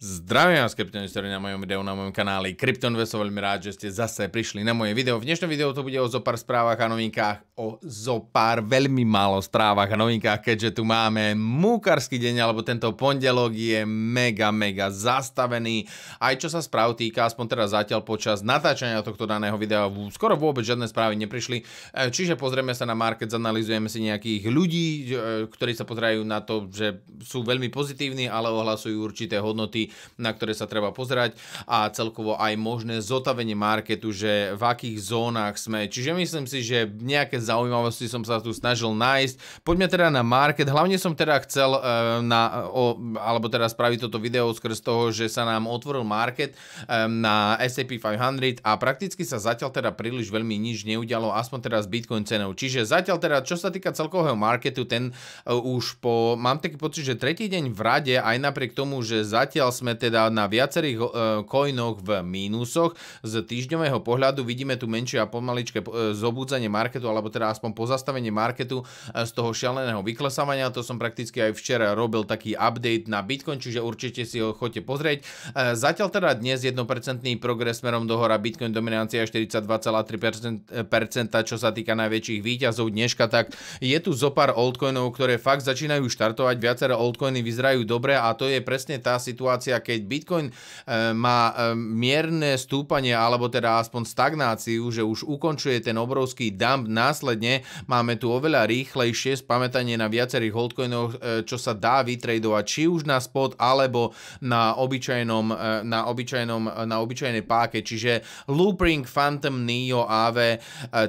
Zdravím vás, kapitán na mojom videu, na mojom kanáli Kryptonveso. Veľmi rád, že ste zase prišli na moje video. V dnešnom videu to bude o zopár správach a novinkách, o zopár veľmi málo správach a novinkách, keďže tu máme múkarský deň, alebo tento pondelok je mega, mega zastavený. Aj čo sa správ týka, aspoň teda zatiaľ počas natáčania tohto daného videa, skoro vôbec žiadne správy neprišli. E, čiže pozrieme sa na market, zanalizujeme si nejakých ľudí, e, ktorí sa pozerajú na to, že sú veľmi pozitívni, ale ohlasujú určité hodnoty na ktoré sa treba pozerať a celkovo aj možné zotavenie marketu, že v akých zónach sme. Čiže myslím si, že nejaké zaujímavosti som sa tu snažil nájsť. Poďme teda na market. Hlavne som teda chcel e, na, o, alebo teda spraviť toto video skrz toho, že sa nám otvoril market e, na SAP 500 a prakticky sa zatiaľ teda príliš veľmi nič neudialo, aspoň teda s Bitcoin cenou. Čiže zatiaľ teda, čo sa týka celkového marketu, ten e, už po, mám taký pocit, že tretí deň v rade, aj napriek tomu, že zatiaľ sme teda na viacerých koinoch eh, v mínusoch. Z týždňového pohľadu vidíme tu menšie a pomaličké eh, zobúdzanie marketu, alebo teda aspoň pozastavenie marketu eh, z toho šialeného vyklesávania. To som prakticky aj včera robil taký update na Bitcoin, čiže určite si ho chodte pozrieť. zatiaľ teda dnes 1% progres smerom dohora Bitcoin dominancia 42,3%, čo sa týka najväčších výťazov dneška, tak je tu zo pár altcoinov, ktoré fakt začínajú štartovať. Viaceré altcoiny vyzerajú dobre a to je presne tá situácia, situácia, keď Bitcoin e, má e, mierne stúpanie, alebo teda aspoň stagnáciu, že už ukončuje ten obrovský dump následne, máme tu oveľa rýchlejšie spamätanie na viacerých holdcoinoch, e, čo sa dá vytredovať či už na spot, alebo na obyčajnom, na obyčajnom, na obyčajnej páke, čiže Loopring, Phantom, Neo, AV,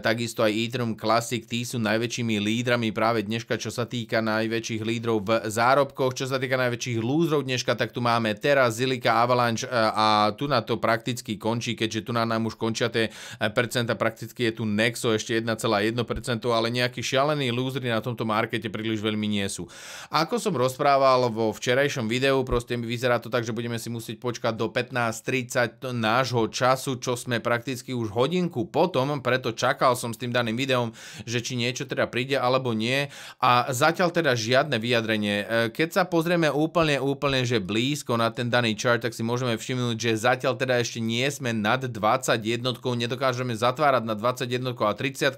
takisto aj Ethereum Classic, tí sú najväčšími lídrami práve dneška, čo sa týka najväčších lídrov v zárobkoch, čo sa týka najväčších lúzrov dneška, tak tu máme Terra, Teraz Zilika, Avalanche e, a tu na to prakticky končí, keďže tu na nám už končia tie e, percenta, prakticky je tu Nexo ešte 1,1%, ale nejakí šialení lúzry na tomto markete príliš veľmi nie sú. Ako som rozprával vo včerajšom videu, proste mi vyzerá to tak, že budeme si musieť počkať do 15.30 nášho času, čo sme prakticky už hodinku potom, preto čakal som s tým daným videom, že či niečo teda príde alebo nie a zatiaľ teda žiadne vyjadrenie. E, keď sa pozrieme úplne, úplne, že blízko na ten daný chart, tak si môžeme všimnúť, že zatiaľ teda ešte nie sme nad 20 jednotkou, nedokážeme zatvárať na 20 jednotkou a 30,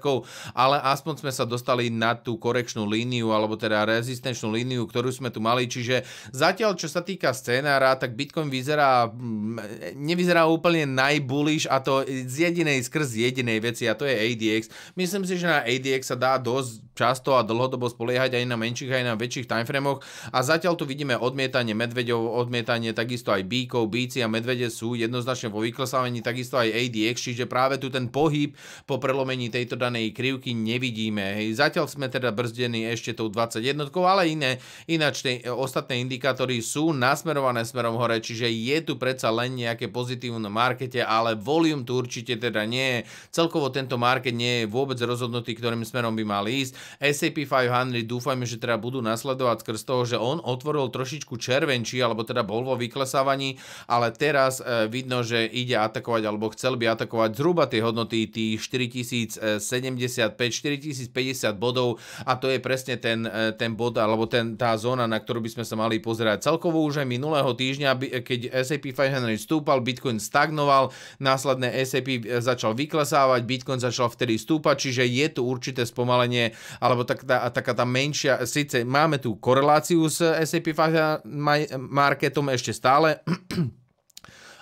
ale aspoň sme sa dostali na tú korekčnú líniu, alebo teda rezistenčnú líniu, ktorú sme tu mali, čiže zatiaľ, čo sa týka scénára, tak Bitcoin vyzerá, mm, nevyzerá úplne najbuliš a to z jedinej, skrz jedinej veci a to je ADX. Myslím si, že na ADX sa dá dosť často a dlhodobo spoliehať aj na menších, aj na väčších timeframoch a zatiaľ tu vidíme odmietanie medveďov, odmietanie vyklesávanie, takisto aj bíkov, bíci a medvede sú jednoznačne vo vyklesávaní, takisto aj ADX, čiže práve tu ten pohyb po prelomení tejto danej krivky nevidíme. Hej. Zatiaľ sme teda brzdení ešte tou 21, ale iné, ináč tie e, ostatné indikátory sú nasmerované smerom hore, čiže je tu predsa len nejaké pozitívne markete, ale volume tu určite teda nie je. Celkovo tento market nie je vôbec rozhodnutý, ktorým smerom by mal ísť. SAP 500 dúfajme, že teda budú nasledovať skrz toho, že on otvoril trošičku červenčí, alebo teda bol vo po vyklesávaní, ale teraz e, vidno, že ide atakovať alebo chcel by atakovať zhruba tie hodnoty tých 4075, 4050 bodov a to je presne ten, e, ten bod alebo ten, tá zóna, na ktorú by sme sa mali pozerať. Celkovo už aj minulého týždňa, e, keď SAP 500 stúpal, Bitcoin stagnoval, následne S&P začal vyklesávať, Bitcoin začal vtedy stúpať, čiže je tu určité spomalenie, alebo tak tá, taká tá menšia, síce máme tu koreláciu s SAP 500 marketom, ešte ešte stále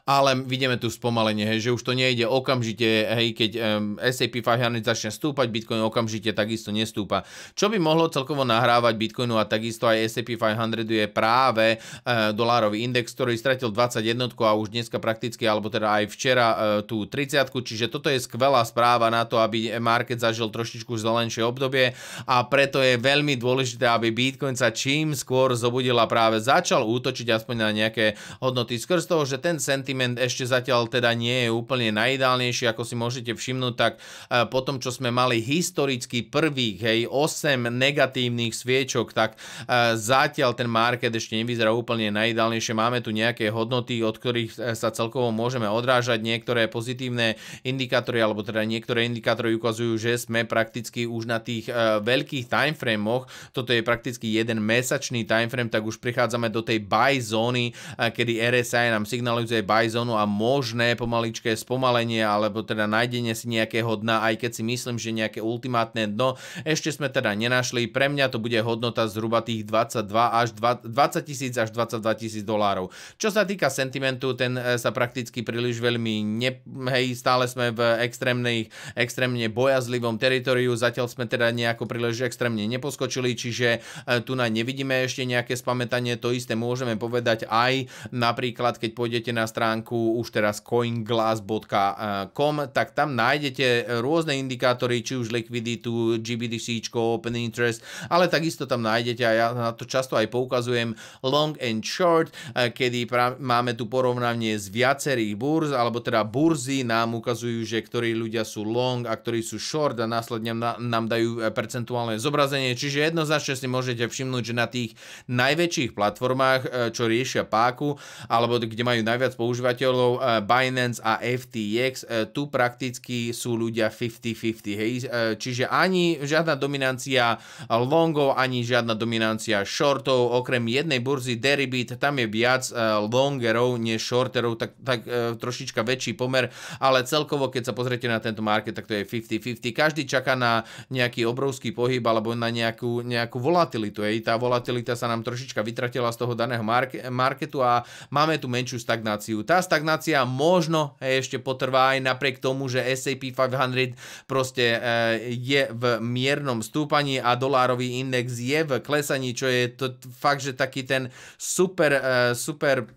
ale vidíme tu spomalenie, hej, že už to nejde okamžite, hej, keď um, SAP 500 začne stúpať, Bitcoin okamžite takisto nestúpa. Čo by mohlo celkovo nahrávať Bitcoinu a takisto aj SAP 500 je práve uh, dolárový index, ktorý stratil 21 a už dneska prakticky, alebo teda aj včera uh, tú 30 čiže toto je skvelá správa na to, aby market zažil trošičku zelenšie obdobie a preto je veľmi dôležité, aby Bitcoin sa čím skôr zobudil a práve začal útočiť aspoň na nejaké hodnoty skrz toho, že ten sentiment sentiment ešte zatiaľ teda nie je úplne najideálnejší, ako si môžete všimnúť, tak e, po tom, čo sme mali historicky prvých, hej, 8 negatívnych sviečok, tak e, zatiaľ ten market ešte nevyzerá úplne najideálnejšie. Máme tu nejaké hodnoty, od ktorých e, sa celkovo môžeme odrážať. Niektoré pozitívne indikátory, alebo teda niektoré indikátory ukazujú, že sme prakticky už na tých veľkých timeframoch, toto je prakticky jeden mesačný timeframe, tak už prichádzame do tej buy zóny, kedy RSI nám signalizuje buy horizonu a možné pomaličké spomalenie alebo teda nájdenie si nejakého dna, aj keď si myslím, že nejaké ultimátne dno ešte sme teda nenašli. Pre mňa to bude hodnota zhruba tých 22 až 20 tisíc až 22 tisíc dolárov. Čo sa týka sentimentu, ten e, sa prakticky príliš veľmi ne... Hej, stále sme v extrémnej, extrémne bojazlivom teritoriu, zatiaľ sme teda nejako príliš extrémne neposkočili, čiže e, tu na nevidíme ešte nejaké spamätanie, to isté môžeme povedať aj napríklad, keď pôjdete na stránku stránku už teraz coinglass.com, tak tam nájdete rôzne indikátory, či už likviditu, GBDC, open interest, ale takisto tam nájdete, a ja na to často aj poukazujem, long and short, eh, kedy máme tu porovnanie z viacerých burz, alebo teda burzy nám ukazujú, že ktorí ľudia sú long a ktorí sú short a následne nám dajú eh, percentuálne zobrazenie, čiže jednoznačne si môžete všimnúť, že na tých najväčších platformách, eh, čo riešia páku, alebo kde majú najviac používaných používateľov eh, Binance a FTX, eh, tu prakticky sú ľudia 50-50, hej, eh, čiže ani žiadna dominancia longov, ani žiadna dominancia shortov, okrem jednej burzy Deribit, tam je viac longerov než shorterov, tak, tak trošička väčší pomer, ale celkovo, keď sa pozriete na tento market, tak to je 50-50, každý čaká na nejaký obrovský pohyb alebo na nejakú, nejakú volatilitu, hej, tá volatilita sa nám trošička vytratila z toho daného marketu a máme tu menšiu stagnáciu tá stagnácia možno ešte potrvá aj napriek tomu, že SAP 500 proste e, je v miernom stúpaní a dolárový index je v klesaní, čo je to fakt, že taký ten super, e, super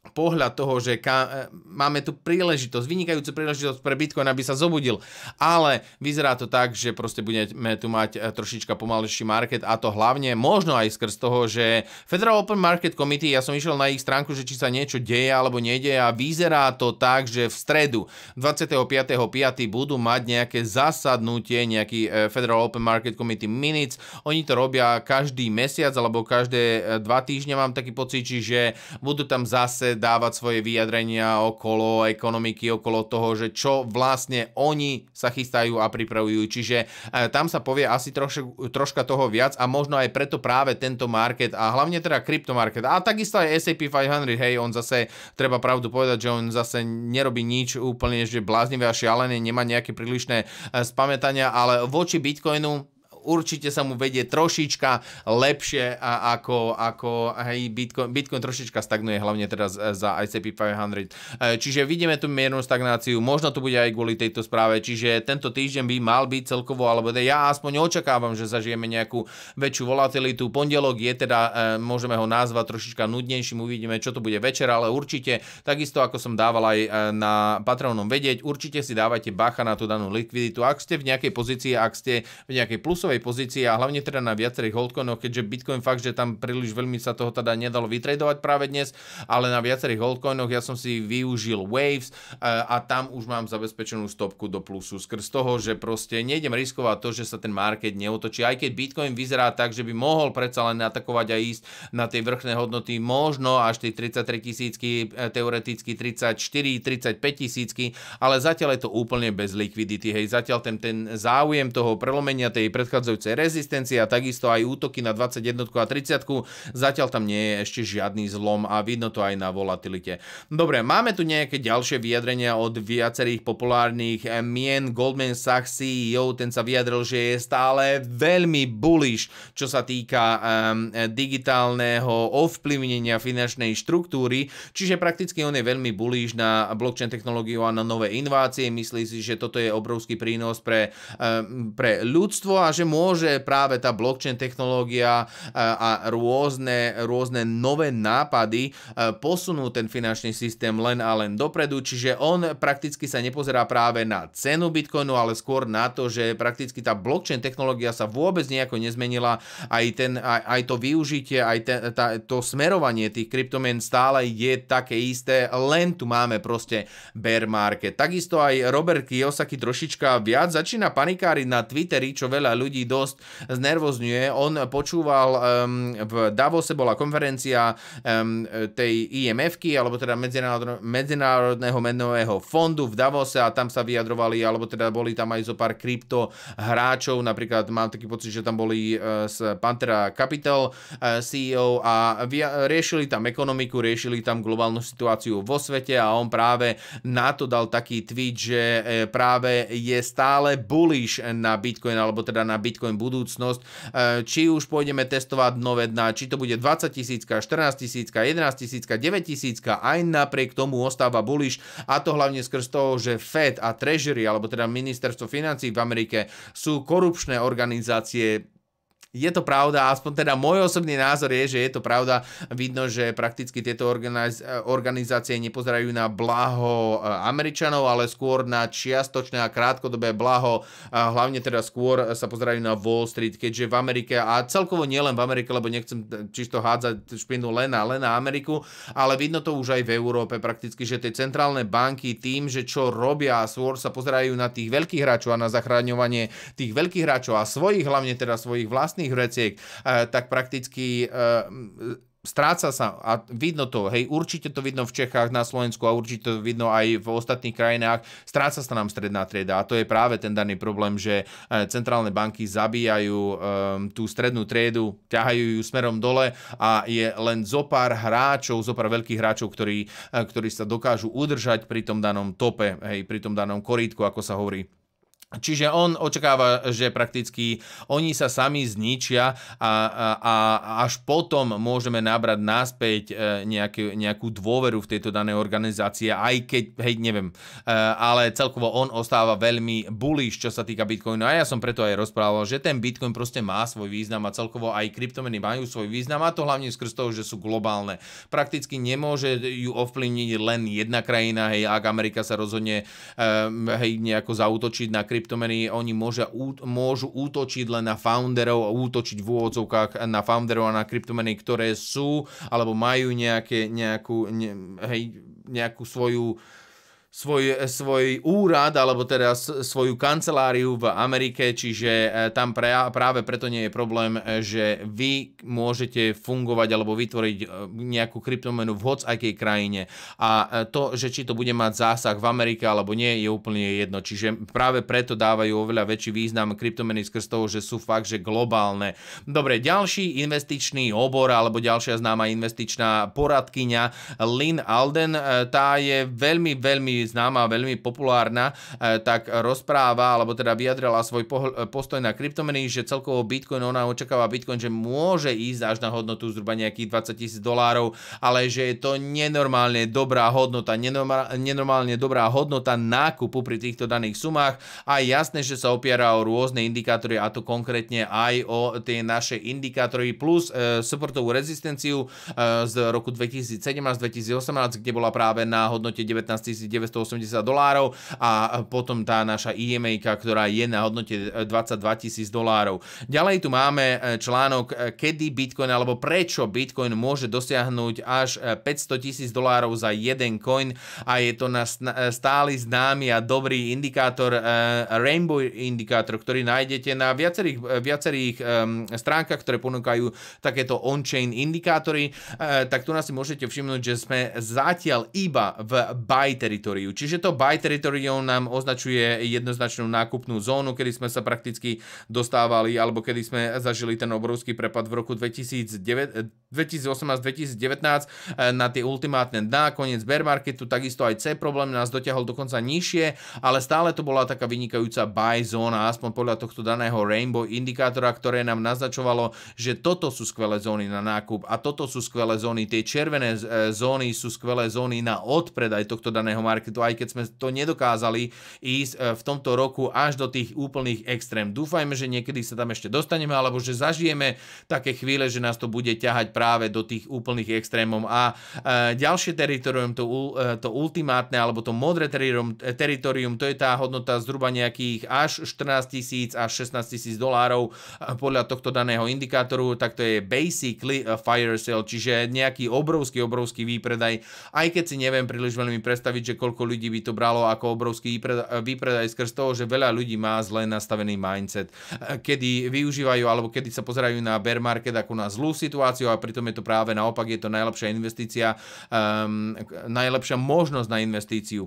pohľad toho, že ka- e, máme tu príležitosť, vynikajúcu príležitosť pre Bitcoin, aby sa zobudil, ale vyzerá to tak, že proste budeme tu mať e, trošička pomalejší market a to hlavne možno aj skrz toho, že Federal Open Market Committee, ja som išiel na ich stránku, že či sa niečo deje alebo nedeje a vyzerá to tak, že v stredu 25.5. budú mať nejaké zasadnutie, nejaký e, Federal Open Market Committee Minutes, oni to robia každý mesiac alebo každé dva týždne, mám taký pocit, že budú tam zase dávať svoje vyjadrenia okolo ekonomiky, okolo toho, že čo vlastne oni sa chystajú a pripravujú. Čiže e, tam sa povie asi trošek, troška toho viac a možno aj preto práve tento market a hlavne teda kryptomarket. A takisto aj SAP 500, hej, on zase, treba pravdu povedať, že on zase nerobí nič úplne, že bláznivé a šialené, nemá nejaké prílišné e, spamätania, ale voči Bitcoinu určite sa mu vedie trošička lepšie ako, ako hej, Bitcoin, Bitcoin trošička stagnuje, hlavne teraz e, za ICP 500. E, čiže vidíme tú miernu stagnáciu, možno to bude aj kvôli tejto správe, čiže tento týždeň by mal byť celkovo, alebo teda ja aspoň očakávam, že zažijeme nejakú väčšiu volatilitu. Pondelok je teda, e, môžeme ho nazvať trošička nudnejším, uvidíme, čo to bude večer, ale určite, takisto ako som dával aj na Patreonom vedieť, určite si dávajte bacha na tú danú likviditu. Ak ste v nejakej pozícii, ak ste v nejakej plusovej tej pozícii a hlavne teda na viacerých holdcoinoch, keďže Bitcoin fakt, že tam príliš veľmi sa toho teda nedalo vytredovať práve dnes, ale na viacerých holdcoinoch ja som si využil Waves e, a tam už mám zabezpečenú stopku do plusu skrz toho, že proste nejdem riskovať to, že sa ten market neotočí, aj keď Bitcoin vyzerá tak, že by mohol predsa len atakovať a ísť na tie vrchné hodnoty možno až tie 33 tisícky, e, teoreticky 34, 35 tisícky, ale zatiaľ je to úplne bez likvidity, hej, zatiaľ ten, ten záujem toho prelomenia tej predchádzajúcej predchádzajúcej rezistencie a takisto aj útoky na 21 a 30. Zatiaľ tam nie je ešte žiadny zlom a vidno to aj na volatilite. Dobre, máme tu nejaké ďalšie vyjadrenia od viacerých populárnych eh, mien. Goldman Sachs CEO, ten sa vyjadril, že je stále veľmi bullish, čo sa týka um, digitálneho ovplyvnenia finančnej štruktúry, čiže prakticky on je veľmi bullish na blockchain technológiu a na nové inovácie. Myslí si, že toto je obrovský prínos pre, um, pre ľudstvo a že môže práve tá blockchain technológia e, a rôzne, rôzne nové nápady e, posunú ten finančný systém len a len dopredu, čiže on prakticky sa nepozerá práve na cenu Bitcoinu, ale skôr na to, že prakticky tá blockchain technológia sa vôbec nejako nezmenila, aj, ten, aj, aj to využitie, aj ten, tá, to smerovanie tých kryptomien stále je také isté, len tu máme proste bear market. Takisto aj Robert Kiyosaki trošička viac začína panikáriť na Twitteri, čo veľa ľudí ľudí dosť znervozňuje. On počúval, um, v Davose bola konferencia um, tej imf alebo teda Medzinárodného, menového fondu v Davose a tam sa vyjadrovali, alebo teda boli tam aj zo pár krypto hráčov, napríklad mám taký pocit, že tam boli uh, z Pantera Capital uh, e, CEO a via, riešili tam ekonomiku, riešili tam globálnu situáciu vo svete a on práve na to dal taký tweet, že e, práve je stále bullish na Bitcoin, alebo teda na Bitcoin Bitcoin budúcnosť, e, či už pôjdeme testovať nové dna, či to bude 20 tisícka, 14 tisícka, 11 tisícka, 9 tisícka, aj napriek tomu ostáva bullish a to hlavne skrz toho, že Fed a Treasury, alebo teda ministerstvo financí v Amerike sú korupčné organizácie, je to pravda, aspoň teda môj osobný názor je, že je to pravda. Vidno, že prakticky tieto organiz- organizácie nepozerajú na blaho eh, Američanov, ale skôr na čiastočné a krátkodobé blaho. A hlavne teda skôr sa pozerajú na Wall Street, keďže v Amerike a celkovo nielen v Amerike, lebo nechcem čisto hádzať špinu len na, len na Ameriku, ale vidno to už aj v Európe prakticky, že tie centrálne banky tým, že čo robia a skôr sa pozerajú na tých veľkých hráčov a na zachraňovanie tých veľkých hráčov a svojich, hlavne teda svojich vlastných vlastných vreciek, tak prakticky e, stráca sa a vidno to, hej, určite to vidno v Čechách, na Slovensku a určite to vidno aj v ostatných krajinách, stráca sa nám stredná trieda a to je práve ten daný problém, že e, centrálne banky zabíjajú um, tú strednú triedu, ťahajú ju smerom dole a je len zo pár hráčov, zo pár veľkých hráčov, ktorí, ktorí sa dokážu udržať pri tom danom tope, hej, pri tom danom korítku, ako sa hovorí Čiže on očakáva, že prakticky oni sa sami zničia a, a, a až potom môžeme nabrať naspäť e, nejaký, nejakú dôveru v tejto danej organizácie, aj keď, hej, neviem, e, ale celkovo on ostáva veľmi bullish, čo sa týka Bitcoinu a ja som preto aj rozprával, že ten Bitcoin proste má svoj význam a celkovo aj kryptomeny majú svoj význam a to hlavne skrz toho, že sú globálne. Prakticky nemôže ju ovplyvniť len jedna krajina, hej, ak Amerika sa rozhodne e, hej, nejako zautočiť na kryptomeny, kryptomeny, oni môžu, môžu útočiť len na founderov a útočiť v úvodzovkách na founderov a na kryptomeny, ktoré sú alebo majú nejaké, nejakú, ne, hej, nejakú svoju svoj, svoj úrad, alebo teda svoju kanceláriu v Amerike, čiže e, tam pre, práve preto nie je problém, e, že vy môžete fungovať alebo vytvoriť e, nejakú kryptomenu v hoc akej krajine. A to, že či to bude mať zásah v Amerike alebo nie, je úplne jedno. Čiže práve preto dávajú oveľa väčší význam kryptomeny skrz toho, že sú fakt, že globálne. Dobre, ďalší investičný obor alebo ďalšia známa investičná poradkyňa Lynn Alden, tá je veľmi, veľmi známa, veľmi populárna, e, tak rozpráva, alebo teda vyjadrila svoj e, postoj na kryptomeny, že celkovo Bitcoin, ona očakáva Bitcoin, že môže ísť až na hodnotu zhruba nejakých 20 tisíc dolárov, ale že je to nenormálne dobrá hodnota, nenormálne dobrá hodnota nákupu pri týchto daných sumách a jasné, že sa opiera o rôzne indikátory a to konkrétne aj o tie naše indikátory plus e, supportovú rezistenciu z roku 2017-2018, kde bola práve na hodnote 19 900 280 dolárov a potom tá naša EMA, ktorá je na hodnote 22 e, tisíc dolárov. Ďalej tu máme e, článok, e, kedy Bitcoin alebo prečo Bitcoin môže dosiahnuť až 500 tisíc dolárov za jeden coin a je to na stály známy a dobrý indikátor, Rainbow indikátor, ktorý nájdete na viacerých, viacerých stránkach, ktoré ponúkajú takéto on-chain indikátory, tak tu nás si môžete všimnúť, že sme zatiaľ iba v buy territory teritoriu. Čiže to buy teritorium nám označuje jednoznačnú nákupnú zónu, kedy sme sa prakticky dostávali, alebo kedy sme zažili ten obrovský prepad v roku 2009, 2018-2019 e, na tie ultimátne dna, koniec bear marketu, takisto aj C problém nás dotiahol dokonca nižšie, ale stále to bola taká vynikajúca buy zóna, aspoň podľa tohto daného Rainbow indikátora, ktoré nám naznačovalo, že toto sú skvelé zóny na nákup a toto sú skvelé zóny, tie červené e, zóny sú skvelé zóny na odpredaj tohto daného marketu, aj keď sme to nedokázali ísť e, v tomto roku až do tých úplných extrém. Dúfajme, že niekedy sa tam ešte dostaneme, alebo že zažijeme také chvíle, že nás to bude ťahať práve do tých úplných extrémov. A e, ďalšie teritorium, to, e, to ultimátne alebo to modré teritorium, e, teritorium, to je tá hodnota zhruba nejakých až 14 tisíc až 16 tisíc dolárov podľa tohto daného indikátoru, tak to je basically a fire sale, čiže nejaký obrovský, obrovský výpredaj, aj keď si neviem príliš veľmi predstaviť, že koľko ľudí by to bralo ako obrovský výpredaj, výpredaj skrz toho, že veľa ľudí má zle nastavený mindset, kedy využívajú alebo kedy sa pozerajú na bear market ako na zlú situáciu a pri pritom je to práve naopak, je to najlepšia investícia, um, najlepšia možnosť na investíciu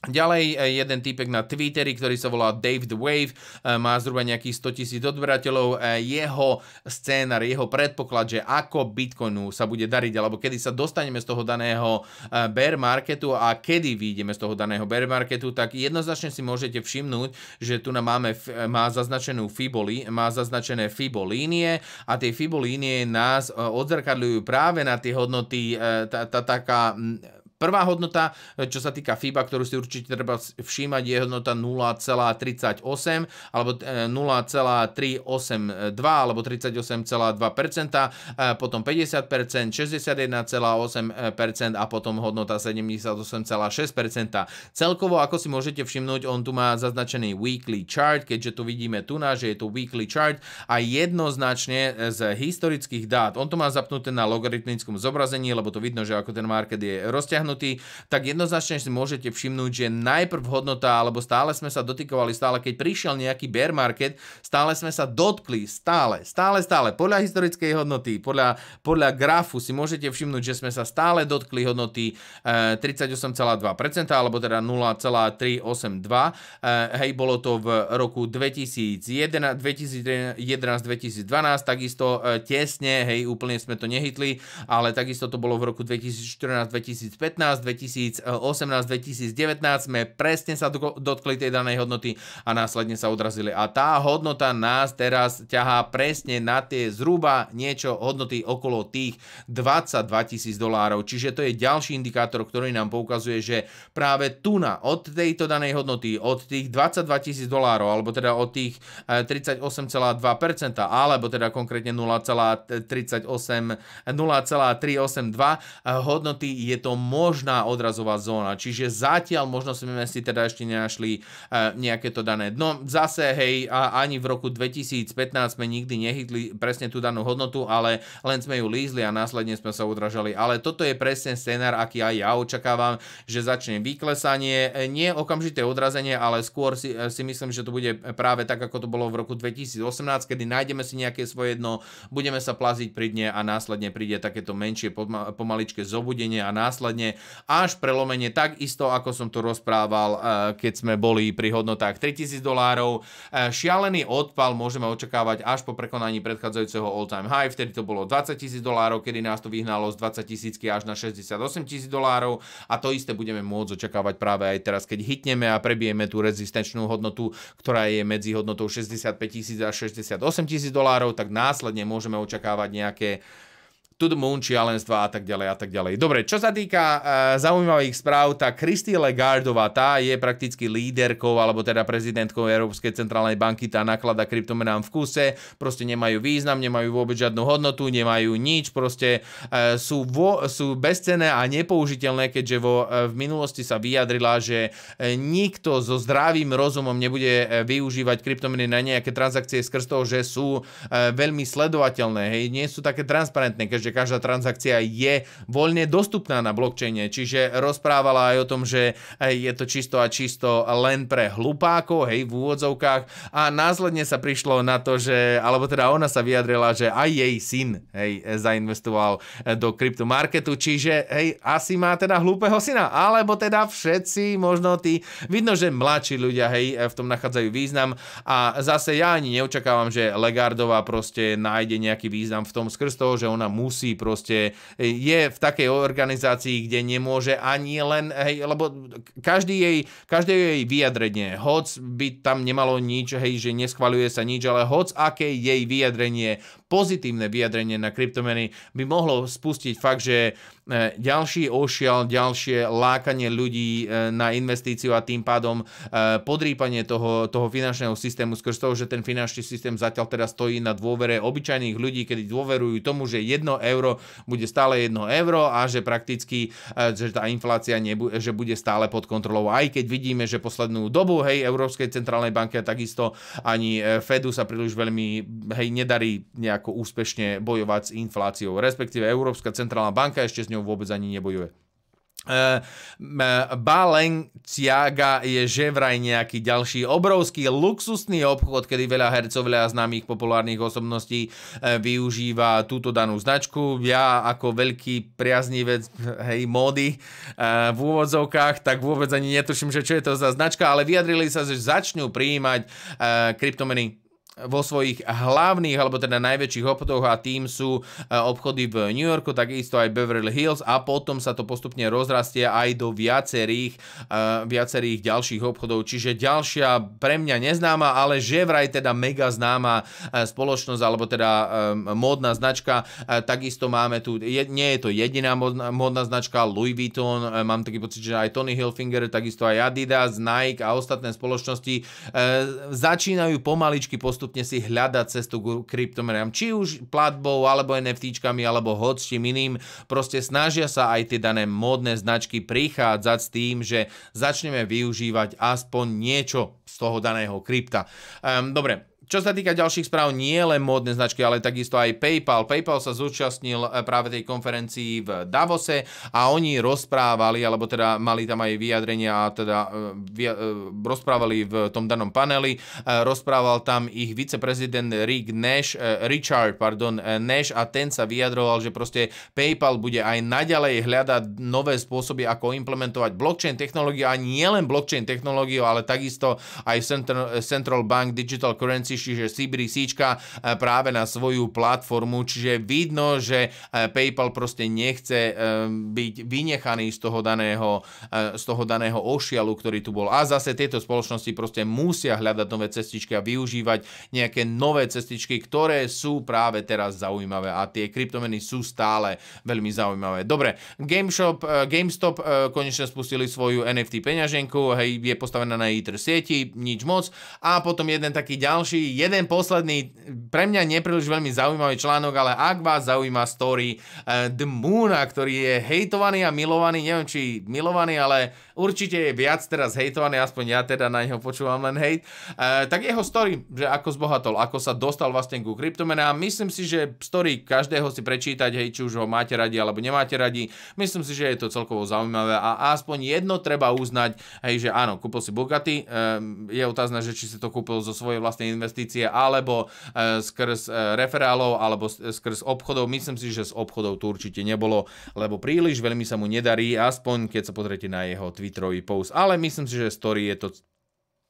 Ďalej e, jeden týpek na Twitteri, ktorý sa volá Dave the Wave, e, má zhruba nejakých 100 tisíc odberateľov. E, jeho scénar, jeho predpoklad, že ako Bitcoinu sa bude dariť, alebo kedy sa dostaneme z toho daného bear marketu a kedy vyjdeme z toho daného bear marketu, tak jednoznačne si môžete všimnúť, že tu máme, má zaznačenú Fiboli, má zaznačené Fibo línie a tie Fibo línie nás odzrkadľujú práve na tie hodnoty, tá, tá taká Prvá hodnota, e, čo sa týka FIBA, ktorú si určite treba všímať, je hodnota 0,38 alebo 0,382 e, alebo 38,2%, e, potom 50%, 61,8% a potom hodnota 78,6%. Celkovo, ako si môžete všimnúť, on tu má zaznačený weekly chart, keďže tu vidíme tu na, že je to weekly chart a jednoznačne z historických dát. On to má zapnuté na logaritmickom zobrazení, lebo to vidno, že ako ten market je rozťahnutý dosiahnutý, tak jednoznačne si môžete všimnúť, že najprv hodnota, alebo stále sme sa dotykovali, stále keď prišiel nejaký bear market, stále sme sa dotkli, stále, stále, stále, podľa historickej hodnoty, podľa, podľa grafu si môžete všimnúť, že sme sa stále dotkli hodnoty e, 38,2%, alebo teda 0,382. E, hej, bolo to v roku 2011, 2011 2012, takisto e, tesne, hej, úplne sme to nehytli, ale takisto to bolo v roku 2014-2015, 2018, 2019 sme presne sa dotkli tej danej hodnoty a následne sa odrazili. A tá hodnota nás teraz ťahá presne na tie zhruba niečo hodnoty okolo tých 22 tisíc dolárov. Čiže to je ďalší indikátor, ktorý nám poukazuje, že práve tu na od tejto danej hodnoty, od tých 22 tisíc dolárov, alebo teda od tých 38,2%, e, alebo teda konkrétne 0,38, 0,382 e, hodnoty je to možné možná odrazová zóna, čiže zatiaľ možno sme si teda ešte nenašli e, nejaké to dané dno. Zase, hej, ani v roku 2015 sme nikdy nehytli presne tú danú hodnotu, ale len sme ju lízli a následne sme sa odražali. Ale toto je presne scenár, aký aj ja očakávam, že začne vyklesanie, e, nie okamžité odrazenie, ale skôr si, e, si myslím, že to bude práve tak, ako to bolo v roku 2018, kedy nájdeme si nejaké svoje dno, budeme sa plaziť pri dne a následne príde takéto menšie pomaličké zobudenie a následne až prelomenie takisto, ako som tu rozprával, eh, keď sme boli pri hodnotách 3000 dolárov. Eh, šialený odpal môžeme očakávať až po prekonaní predchádzajúceho all-time high, vtedy to bolo 20 tisíc dolárov, kedy nás to vyhnalo z 20 tisícky až na 68 tisíc dolárov a to isté budeme môcť očakávať práve aj teraz, keď hitneme a prebijeme tú rezistenčnú hodnotu, ktorá je medzi hodnotou 65 tisíc a 68 tisíc dolárov, tak následne môžeme očakávať nejaké to the moon, šialenstva a tak ďalej a tak ďalej. Dobre, čo sa týka uh, zaujímavých správ, tá Christy Legardová, tá je prakticky líderkou, alebo teda prezidentkou Európskej centrálnej banky, tá naklada kryptomenám v kuse, proste nemajú význam, nemajú vôbec žiadnu hodnotu, nemajú nič, proste uh, sú, vo, sú bezcené a nepoužiteľné, keďže vo, uh, v minulosti sa vyjadrila, že uh, nikto so zdravým rozumom nebude uh, využívať kryptomeny na nejaké transakcie skrz toho, že sú uh, veľmi sledovateľné, hej, nie sú také transparentné, keďže že každá transakcia je voľne dostupná na blockchaine. Čiže rozprávala aj o tom, že je to čisto a čisto len pre hlupákov, hej, v úvodzovkách. A následne sa prišlo na to, že, alebo teda ona sa vyjadrila, že aj jej syn, hej, zainvestoval eh, do kryptomarketu, čiže, hej, asi má teda hlúpeho syna, alebo teda všetci, možno tí, vidno, že mladší ľudia, hej, eh, v tom nachádzajú význam a zase ja ani neočakávam, že Legardová proste nájde nejaký význam v tom skrz toho, že ona musí musí proste, e, je v takej organizácii, kde nemôže ani len, hej, lebo každý jej, každé jej vyjadrenie, hoc by tam nemalo nič, hej, že neschvaľuje sa nič, ale hoc aké jej vyjadrenie pozitívne vyjadrenie na kryptomeny by mohlo spustiť fakt, že e, ďalší ošial, ďalšie lákanie ľudí e, na investíciu a tým pádom e, podrýpanie toho, toho finančného systému skrz toho, že ten finančný systém zatiaľ teraz stojí na dôvere obyčajných ľudí, kedy dôverujú tomu, že jedno euro bude stále jedno euro a že prakticky že tá inflácia nebude, že bude stále pod kontrolou. Aj keď vidíme, že poslednú dobu hej, Európskej centrálnej banky a takisto ani Fedu sa príliš veľmi hej, nedarí nejak ako úspešne bojovať s infláciou. Respektíve Európska centrálna banka ešte s ňou vôbec ani nebojuje. E, Balenciaga je že vraj nejaký ďalší obrovský luxusný obchod, kedy veľa hercov, veľa známych populárnych osobností e, využíva túto danú značku. Ja ako veľký priaznivec hej, módy e, v úvodzovkách, tak vôbec ani netuším, že čo je to za značka, ale vyjadrili sa, že začnú prijímať kryptomeny vo svojich hlavných alebo teda najväčších obchodoch a tým sú e, obchody v New Yorku, takisto aj Beverly Hills a potom sa to postupne rozrastie aj do viacerých, e, viacerých ďalších obchodov. Čiže ďalšia pre mňa neznáma, ale že vraj teda mega známa e, spoločnosť alebo teda módna značka. Takisto máme tu, nie je to jediná módna značka, Louis Vuitton, mám taký pocit, že aj Tony Hilfinger, takisto aj Adidas, Nike a ostatné spoločnosti začínajú pomaličky postupne absolútne si hľadať cestu k kryptomeriam, či už platbou, alebo NFTčkami, alebo s čím iným. Proste snažia sa aj tie dané módne značky prichádzať s tým, že začneme využívať aspoň niečo z toho daného krypta. Um, dobre, čo sa týka ďalších správ, nie len módne značky, ale takisto aj PayPal. PayPal sa zúčastnil e, práve tej konferencii v Davose a oni rozprávali, alebo teda mali tam aj vyjadrenia, teda e, e, rozprávali v tom danom paneli. Rozprával tam ich viceprezident Rick Nash, Richard pardon, Nash a ten sa vyjadroval, že proste PayPal bude aj naďalej hľadať nové spôsoby, ako implementovať blockchain technológiu a nie len blockchain technológiu, ale takisto aj Central Bank Digital Currency čiže Sibrisíčka e, práve na svoju platformu, čiže vidno, že e, PayPal proste nechce e, byť vynechaný z toho daného, z toho daného ošialu, ktorý tu bol. A zase tieto spoločnosti proste musia hľadať nové cestičky a využívať nejaké nové cestičky, ktoré sú práve teraz zaujímavé a tie kryptomeny sú stále veľmi zaujímavé. Dobre, GameShop, GameStop konečne spustili svoju NFT peňaženku, hej, je postavená na ITR sieti, nič moc. A potom jeden taký ďalší jeden posledný, pre mňa nepríliš veľmi zaujímavý článok, ale ak vás zaujíma story uh, The Moona, ktorý je hejtovaný a milovaný, neviem či milovaný, ale určite je viac teraz hejtovaný, aspoň ja teda na neho počúvam len hejt, e, tak jeho story, že ako zbohatol, ako sa dostal vlastne ku kryptomenám, myslím si, že story každého si prečítať, hej, či už ho máte radi alebo nemáte radi, myslím si, že je to celkovo zaujímavé a aspoň jedno treba uznať, hej, že áno, kúpil si Bugatti, e, je otázna, že či si to kúpil zo svojej vlastnej investície alebo e, skrz e, referálov alebo skrz obchodov, myslím si, že z obchodov to určite nebolo, lebo príliš veľmi sa mu nedarí, aspoň keď sa pozriete na jeho Twitter Twitterový post, ale myslím si, že story je to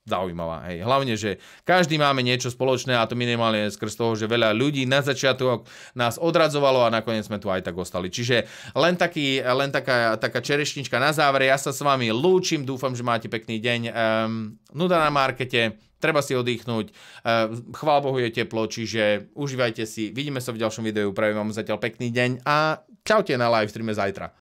zaujímavá. Hej. Hlavne, že každý máme niečo spoločné a to minimálne skrz toho, že veľa ľudí na začiatok nás odradzovalo a nakoniec sme tu aj tak ostali. Čiže len, taký, len taká, taká čerešnička na záver. Ja sa s vami lúčim, dúfam, že máte pekný deň. Um, nuda na markete, treba si oddychnúť. Um, ehm, chvál Bohu je teplo, čiže užívajte si. Vidíme sa v ďalšom videu, prajem vám zatiaľ pekný deň a čaute na live streame zajtra.